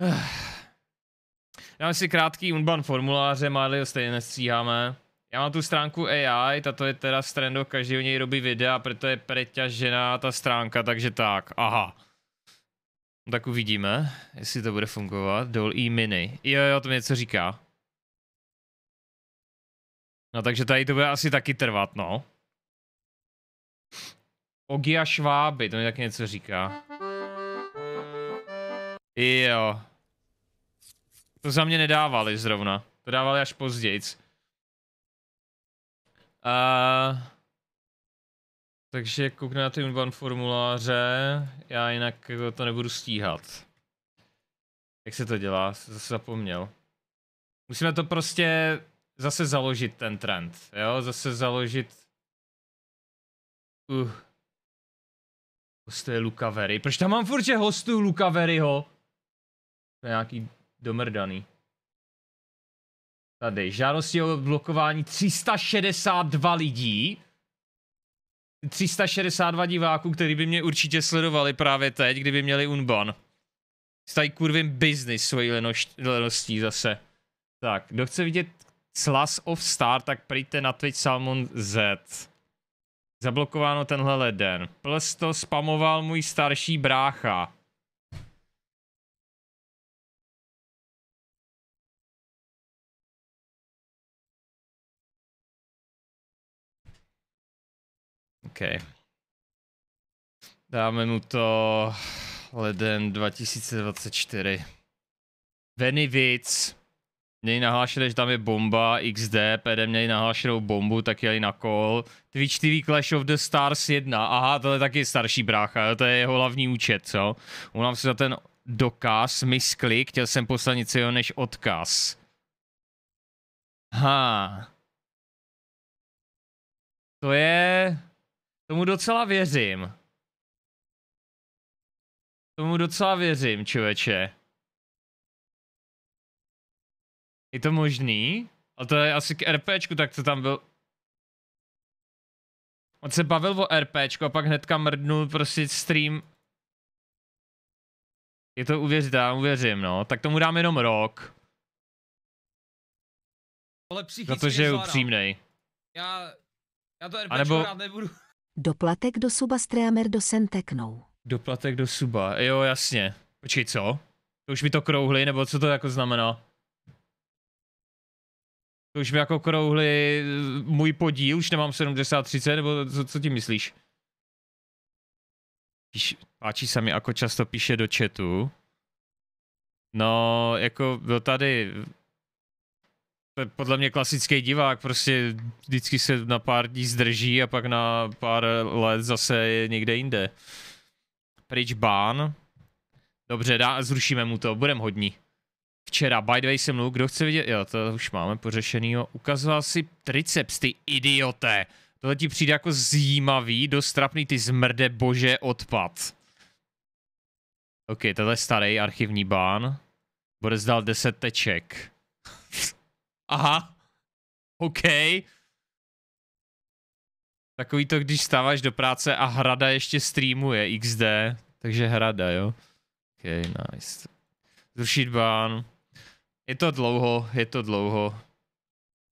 Mám si krátký Unban formuláře, máli ho stejně nestříháme. Já mám tu stránku AI, tato je teda z trendu, každý o něj robí videa, proto je preťažená ta stránka, takže tak, aha. No tak uvidíme, jestli to bude fungovat. Dol i mini Jo, jo, to mi něco říká. No takže tady to bude asi taky trvat, no. Ogia Šváby, to mi tak něco říká. Jo, to za mě nedávali zrovna. To dávali až pozdějc. Uh, takže koukne na ty Unban formuláře, já jinak to nebudu stíhat. Jak se to dělá? Zase zapomněl. Musíme to prostě zase založit ten trend, jo? Zase založit... Uh. Hosté Luka Proč tam mám furt, že hostu Luka Veryho? To je nějaký Domrdaný. Tady, žádosti o blokování 362 lidí. 362 diváků, který by mě určitě sledovali právě teď, kdyby měli unban. Stají kurvím business svojí leností zase. Tak, kdo chce vidět Slas of Star, tak přijďte na Twitch Salmon Z. Zablokováno tenhle leden. Plesto to spamoval můj starší brácha. Okay. Dáme mu to leden 2024. Venivic. Měli nahlášené, že tam je bomba, XD, PD měli nahlášenou bombu, tak jeli na kol. Twitch TV Clash of the Stars 1, aha, tohle je taky starší brácha, to je jeho hlavní účet, co? Unám se za ten dokaz, misklik, chtěl jsem poslat nic jiného než odkaz. Ha. To je... Tomu docela věřím. Tomu docela věřím, člověče. Je to možný? Ale to je asi k RPčku, tak co tam byl? On se bavil o RPčku a pak hnedka mrdnul prostě stream. Je to uvěřitelné, uvěřím, no. Tak tomu dám jenom rok. Ale Protože je upřímnej. Já, já to RPčko a nebo... rád nebudu. Doplatek do suba streamer do senteknou. Doplatek do suba, jo jasně. Počkej, co? To už mi to krouhli, nebo co to jako znamená? To už mi jako krouhli eh, můj podíl, už nemám 70-30, nebo co, co ti myslíš? Píš, páčí se mi, jako často píše do chatu. No, jako byl tady je podle mě klasický divák, prostě vždycky se na pár dní zdrží a pak na pár let zase je někde jinde. Pryč bán. Dobře, dá, zrušíme mu to, budem hodní. Včera, by the way, jsem mluvil, kdo chce vidět, jo, to už máme pořešenýho. Ukazoval si triceps, ty idioté. Tohle ti přijde jako zjímavý, trapný, ty zmrde bože odpad. OK, tohle je starý archivní bán. Bude zdal 10 teček. aha, OK. Takový to, když stáváš do práce a Hrada ještě streamuje XD, takže Hrada, jo. OK, nice. Zrušit ban. Je to dlouho, je to dlouho.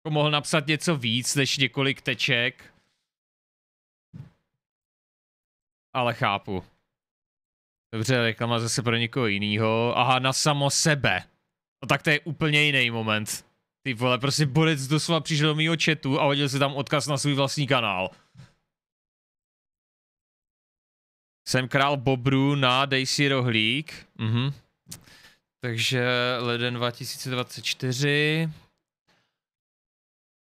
Jako mohl napsat něco víc než několik teček. Ale chápu. Dobře, reklama zase pro někoho jiného. Aha, na samo sebe. No tak to je úplně jiný moment. Ty vole, prostě borec doslova přišel do mýho chatu a hodil si tam odkaz na svůj vlastní kanál. Jsem král Bobru na Daisy Rohlík. Mhm. Takže leden 2024.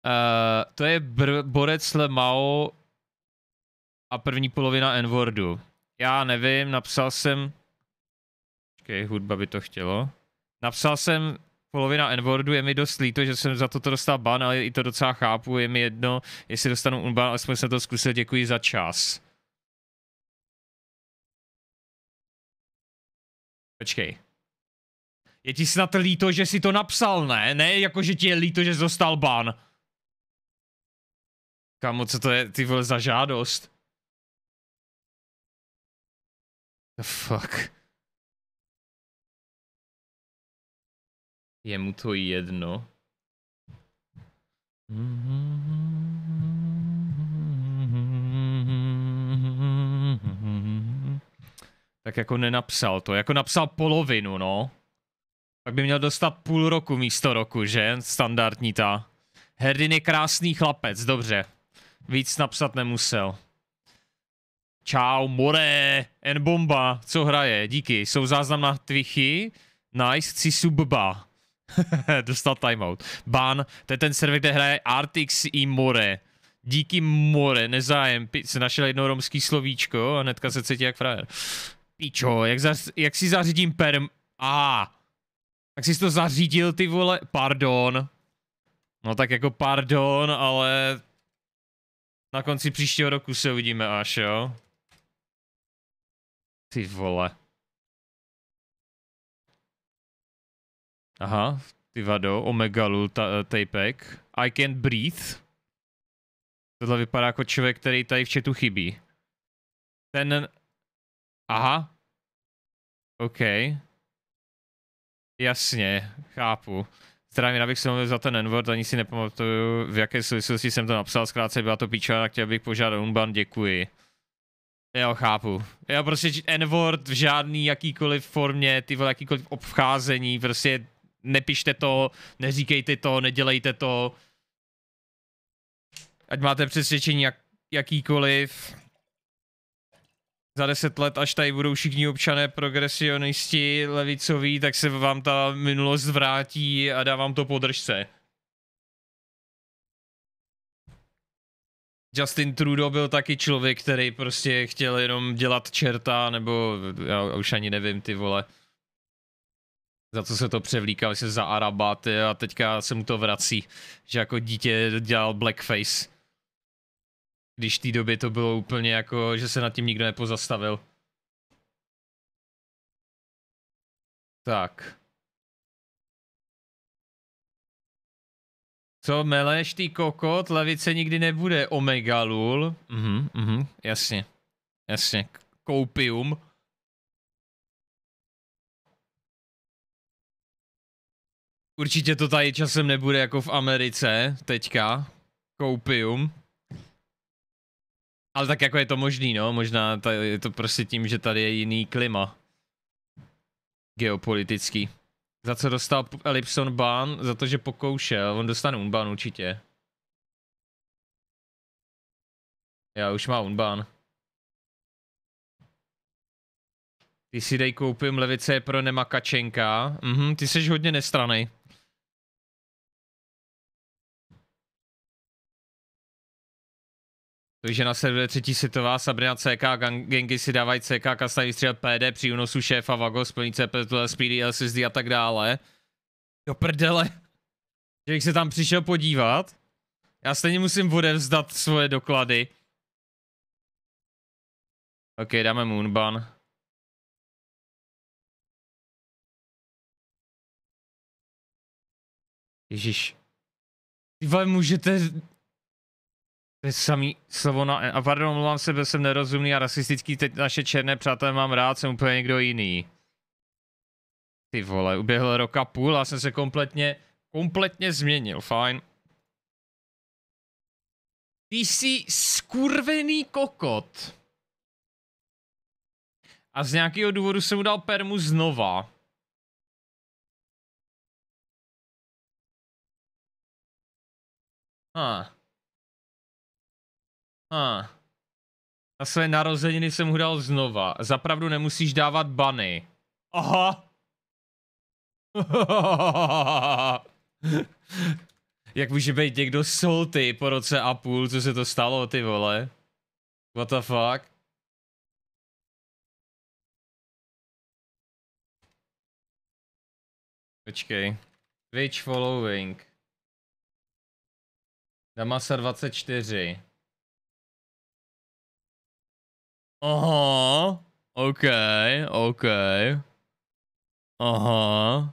Uh, eh, to je br- borec Lemao a první polovina Enwordu. Já nevím, napsal jsem... Počkej, hudba by to chtělo. Napsal jsem polovina Enwordu, je mi dost líto, že jsem za toto dostal ban, ale i to docela chápu, je mi jedno, jestli dostanu unban, alespoň jsem to zkusil, děkuji za čas. Počkej. Je ti snad líto, že jsi to napsal, ne? Ne, jako že ti je líto, že jsi dostal ban. Kamo, co to je, ty vole, za žádost? The fuck. Je mu to jedno. Tak jako nenapsal to, jako napsal polovinu, no. Tak by měl dostat půl roku místo roku, že? Standardní ta. Herdin je krásný chlapec, dobře. Víc napsat nemusel. Čau, more, en bomba, co hraje, díky. Jsou záznam na Twichy, nice, chci subba. Dostal timeout. Ban, to je ten server, kde hraje Artix i More. Díky More, nezájem, se našel jedno romský slovíčko a hnedka se cítí jak frajer. Pičo, jak, zař, jak si zařídím perm... A. Tak jsi to zařídil, ty vole, pardon. No tak jako pardon, ale... Na konci příštího roku se uvidíme až, jo? Ty vole. Aha, ty vado, Omegalu, eh, ta, tapek. I can't breathe. Tohle vypadá jako člověk, který tady v chatu chybí. Ten... Aha. OK. Jasně, chápu. Zdravím, abych se mluvil za ten Enword, ani si nepamatuju, v jaké souvislosti jsem to napsal, zkrátce byla to píča, tak chtěl bych požádat Unban, děkuji. Jo, chápu. Jo, prostě Enward v žádný jakýkoliv formě, ty vole, jakýkoliv obcházení, prostě nepište to, neříkejte to, nedělejte to. Ať máte přesvědčení jak, jakýkoliv. Za deset let, až tady budou všichni občané progresionisti levicoví, tak se vám ta minulost vrátí a dá vám to podržce. Justin Trudeau byl taky člověk, který prostě chtěl jenom dělat čerta, nebo já už ani nevím, ty vole za co se to převlíkal, se za Araba, ty, a teďka se mu to vrací, že jako dítě dělal blackface. Když v té době to bylo úplně jako, že se nad tím nikdo nepozastavil. Tak. Co, meleš ty kokot, levice nikdy nebude, omega lul. Mhm, mhm, jasně. Jasně, koupium. Určitě to tady časem nebude jako v Americe teďka, koupium. Ale tak jako je to možný, no, možná tady je to prostě tím, že tady je jiný klima. Geopolitický. Za co dostal Elipson ban? Za to, že pokoušel. On dostane unban určitě. Já už má unban. Ty si dej koupím, levice je pro Nemakačenka. Mhm, ty jsi hodně nestranej. Takže na serveru třetí světová Sabrina CK gangy si dávají CK kasta vystřídat PD při únosu šéfa Vago, splní CP, Speedy, LSSD a tak dále. Do prdele. Že bych se tam přišel podívat. Já stejně musím odevzdat svoje doklady. Ok, dáme Moonban. Ježíš. Ty vole, můžete to je samý slovo na N. E- a pardon, mluvám se, byl jsem nerozumný a rasistický, teď naše černé přátelé mám rád, jsem úplně někdo jiný. Ty vole, uběhl rok a půl a jsem se kompletně, kompletně změnil, fajn. Ty jsi skurvený kokot. A z nějakého důvodu jsem mu dal permu znova. Huh. Ah. Ah. Na své narozeniny jsem mu znova. Zapravdu nemusíš dávat bany. Aha. Jak může být někdo solty po roce a půl, co se to stalo, ty vole? What the fuck? Počkej. Twitch following. Damasa 24. Aha. OK, OK. Aha.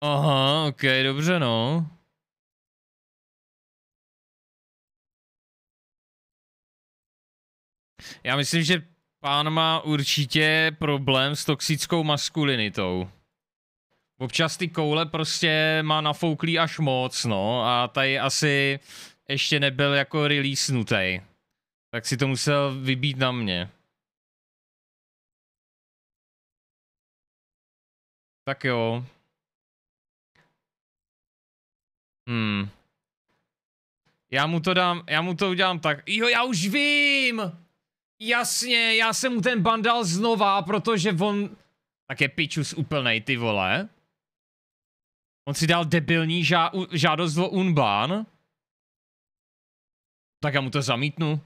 Aha, ok, dobře no. Já myslím, že pán má určitě problém s toxickou maskulinitou občas ty koule prostě má nafouklý až moc, no, a tady asi ještě nebyl jako releasenutý. Tak si to musel vybít na mě. Tak jo. Hmm. Já mu to dám, já mu to udělám tak. Jo, já už vím! Jasně, já jsem mu ten bandal znova, protože on... Tak je pičus úplnej, ty vole. On si dal debilní žá, žádost o Unban. Tak já mu to zamítnu.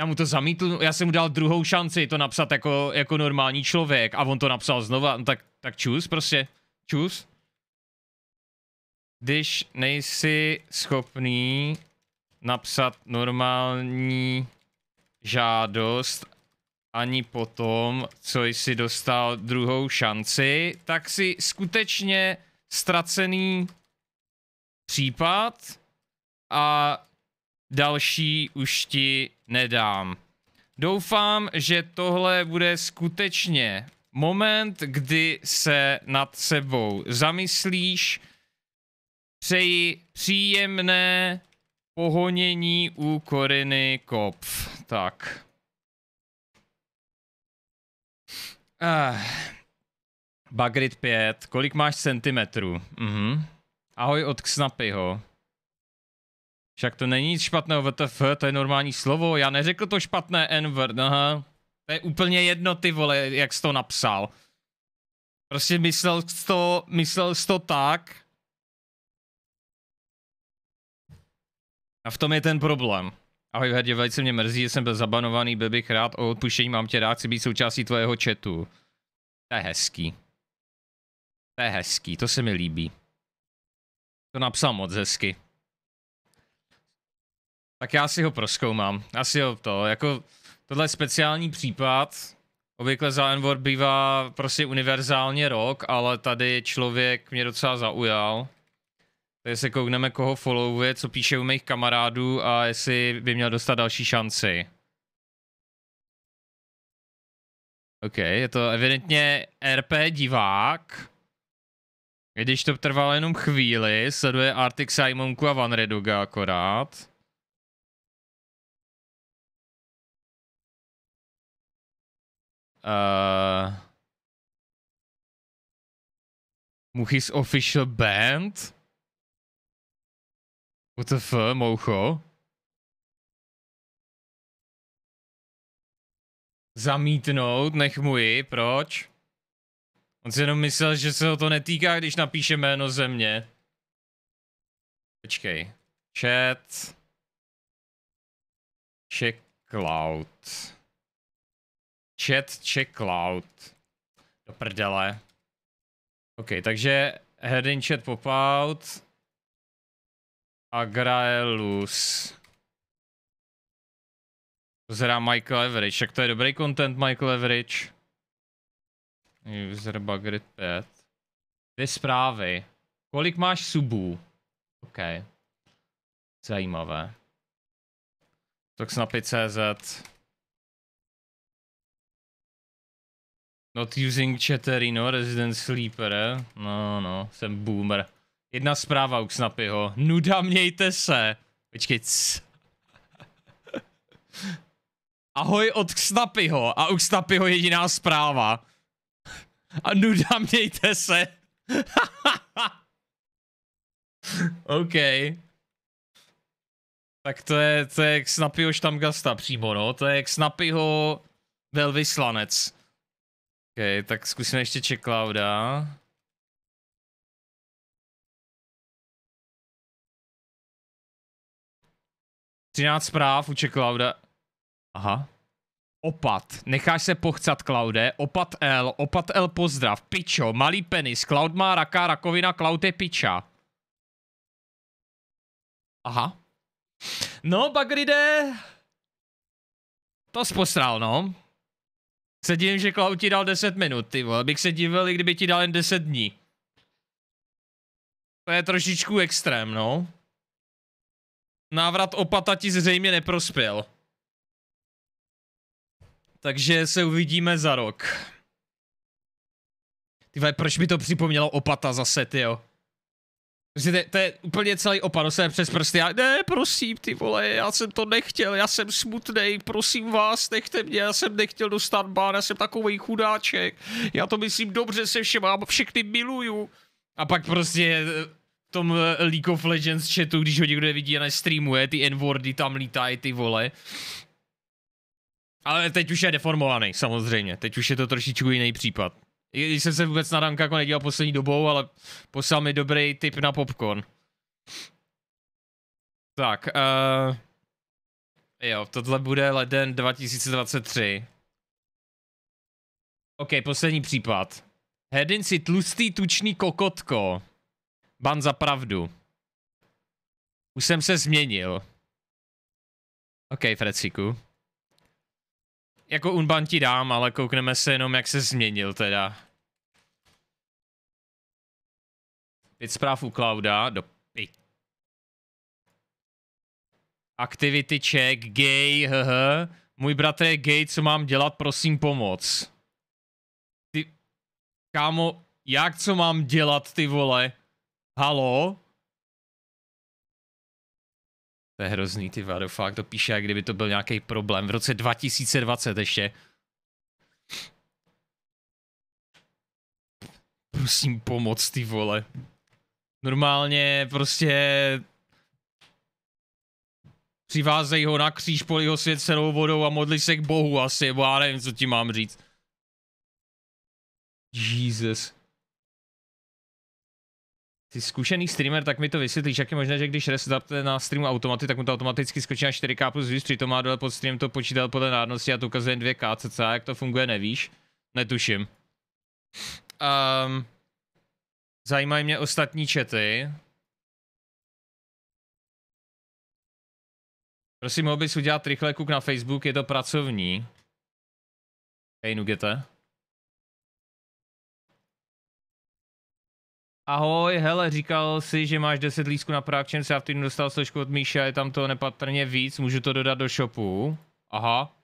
Já mu to zamítnu, já jsem mu dal druhou šanci to napsat jako, jako normální člověk a on to napsal znova, no tak, tak čus prostě, čus. Když nejsi schopný napsat normální žádost ani potom, co jsi dostal druhou šanci, tak si skutečně ztracený případ a další už ti nedám. Doufám, že tohle bude skutečně moment, kdy se nad sebou zamyslíš. Přeji příjemné pohonění u Koriny Kopf. Tak. Ah. Bagrit 5, kolik máš centimetrů? Mhm. Ahoj od Ksnapyho. Však to není nic špatného VTF, to je normální slovo, já neřekl to špatné N-word, aha. To je úplně jedno ty vole, jak jsi to napsal. Prostě myslel jsi to, myslel jsi to tak. A v tom je ten problém. Ahoj Herdě, velice mě mrzí, že jsem byl zabanovaný, byl bych rád o odpuštění, mám tě rád, chci být součástí tvého chatu. To je hezký. To je hezký, to se mi líbí. To napsal moc hezky. Tak já si ho proskoumám. Asi ho to, jako tohle je speciální případ. Obvykle Envor bývá prostě univerzálně rok, ale tady člověk mě docela zaujal. Tady se koukneme, koho followuje, co píše u mých kamarádů a jestli by měl dostat další šanci. OK, je to evidentně RP divák. Když to trvalo jenom chvíli, sleduje Arctic Simonku a Van Reduga akorát. Uh, Muchis official band? What the fuck, moucho? Zamítnout, nech mu ji, proč? On si jenom myslel, že se ho to netýká, když napíše jméno země. Počkej. Chat. Check cloud. Chat check cloud. Do prdele. OK, takže heading chat popout. Agraelus. To zhrá Michael Average, tak to je dobrý content Michael Average. User Bugrid 5. Ty zprávy. Kolik máš subů? OK. Zajímavé. Tak CZ. Not using no, Resident Sleeper, eh? No, no, jsem boomer. Jedna zpráva u Snapyho. Nuda, mějte se. Počkej, Ahoj od Snapyho a u Snapyho jediná zpráva. A nuda, mějte se. OK. Tak to je, to je jak Snappyho štamgasta přímo, no. To je jak Snappyho velvyslanec. OK, tak zkusíme ještě Čeklauda. Třináct zpráv u Čeklauda. Aha. Opat. Necháš se pochcat, Klaude. Opat L. Opat L pozdrav. Pičo. Malý penis. Cloud má raka, rakovina. Cloud je piča. Aha. No, Bagride. To sposral, no. Se divím, že Cloud ti dal 10 minut, ty vole. Bych se divil, i kdyby ti dal jen 10 dní. To je trošičku extrém, no. Návrat opata ti zřejmě neprospěl. Takže se uvidíme za rok. Ty vole, proč mi to připomnělo opata zase, ty jo? Prostě to, to je úplně celý opat, se přes prsty. Já, ne, prosím, ty vole, já jsem to nechtěl, já jsem smutný, prosím vás, nechte mě, já jsem nechtěl dostat bán, já jsem takový chudáček. Já to myslím dobře se všem, já všechny miluju. A pak prostě tom League of Legends chatu, když ho někdo vidí a nestreamuje, ty n tam lítají, ty vole. Ale teď už je deformovaný, samozřejmě. Teď už je to trošičku jiný případ. když jsem se vůbec na Danka jako nedělal poslední dobou, ale poslal mi dobrý tip na popcorn. Tak, uh, jo, tohle bude leden 2023. OK, poslední případ. Hedin si tlustý tučný kokotko. Ban za pravdu. Už jsem se změnil. OK, Fredsiku jako Unban ti dám, ale koukneme se jenom, jak se změnil teda. Pět zpráv u Clouda, do pi. Activity check, gay, hh. Můj bratr je gay, co mám dělat, prosím pomoc. Ty, kámo, jak co mám dělat, ty vole? Halo? To je hrozný, ty vado, fakt to píše, jak kdyby to byl nějaký problém v roce 2020 ještě. Prosím pomoc, ty vole. Normálně prostě přivázej ho na kříž, polí ho svět celou vodou a modli se k Bohu asi, bo já nevím, co ti mám říct. Jesus. Jsi zkušený streamer, tak mi to vysvětlíš, jak je možné, že když restartuje na stream automaty, tak mu to automaticky skočí na 4K plus views, přitom má dole pod stream to počítal podle národnosti a to ukazuje 2K cca, jak to funguje, nevíš? Netuším. Um, zajímají mě ostatní čety. Prosím, mohl bys udělat rychle kuk na Facebook, je to pracovní. Hej, Nugete. Ahoj, hele, říkal si, že máš 10 lísků na Productions, já v týdnu dostal složku od Míša, je tam to nepatrně víc, můžu to dodat do shopu. Aha.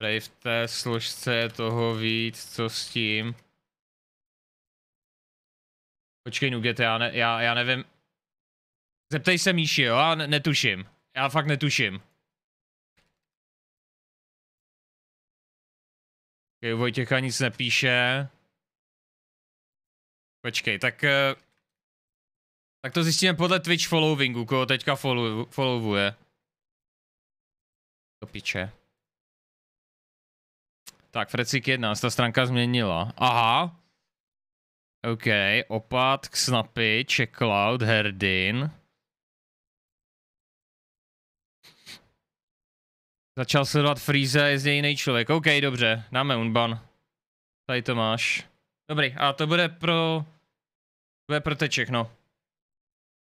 Tady v té složce je toho víc, co s tím. Počkej, Nugget, já, ne, já, já nevím. Zeptej se Míši, jo, já ne, netuším. Já fakt netuším. Okay, Vojtěcha nic nepíše. Počkej, tak... Eh, tak to zjistíme podle Twitch followingu, koho teďka follow, followuje. To piče. Tak, Frecik 1, ta stránka změnila. Aha. OK, opat, snapy, checkout, herdin. Začal sledovat Freeze, je z něj jiný člověk. OK, dobře, dáme unban. Tady to máš. Dobrý, a to bude pro to je no.